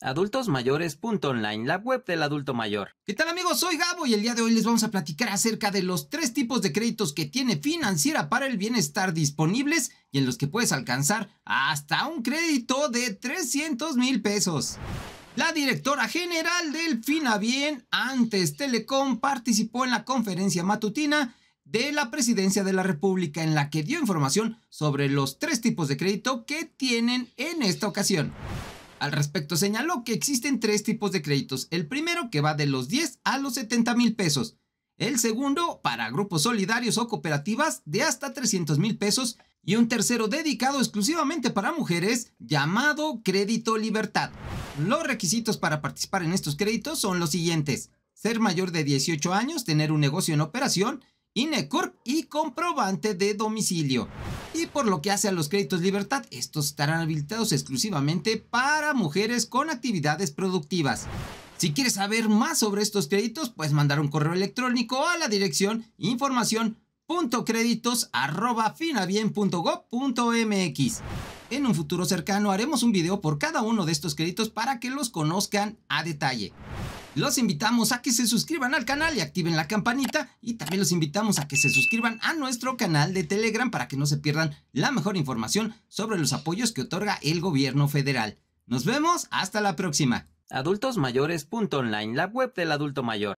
Adultos la web del adulto mayor. ¿Qué tal amigos? Soy Gabo y el día de hoy les vamos a platicar acerca de los tres tipos de créditos que tiene Financiera para el Bienestar disponibles y en los que puedes alcanzar hasta un crédito de 300 mil pesos. La directora general del Finabien, antes Telecom, participó en la conferencia matutina de la Presidencia de la República en la que dio información sobre los tres tipos de crédito que tienen en esta ocasión. Al respecto, señaló que existen tres tipos de créditos. El primero que va de los 10 a los 70 mil pesos. El segundo para grupos solidarios o cooperativas de hasta 300 mil pesos. Y un tercero dedicado exclusivamente para mujeres llamado Crédito Libertad. Los requisitos para participar en estos créditos son los siguientes. Ser mayor de 18 años, tener un negocio en operación, INECORP y comprobante de domicilio. Y por lo que hace a los créditos libertad, estos estarán habilitados exclusivamente para mujeres con actividades productivas. Si quieres saber más sobre estos créditos, puedes mandar un correo electrónico a la dirección información.créditos.finabien.gov.mx. En un futuro cercano haremos un video por cada uno de estos créditos para que los conozcan a detalle. Los invitamos a que se suscriban al canal y activen la campanita y también los invitamos a que se suscriban a nuestro canal de Telegram para que no se pierdan la mejor información sobre los apoyos que otorga el gobierno federal. Nos vemos hasta la próxima. Adultosmayores.online, la web del adulto mayor.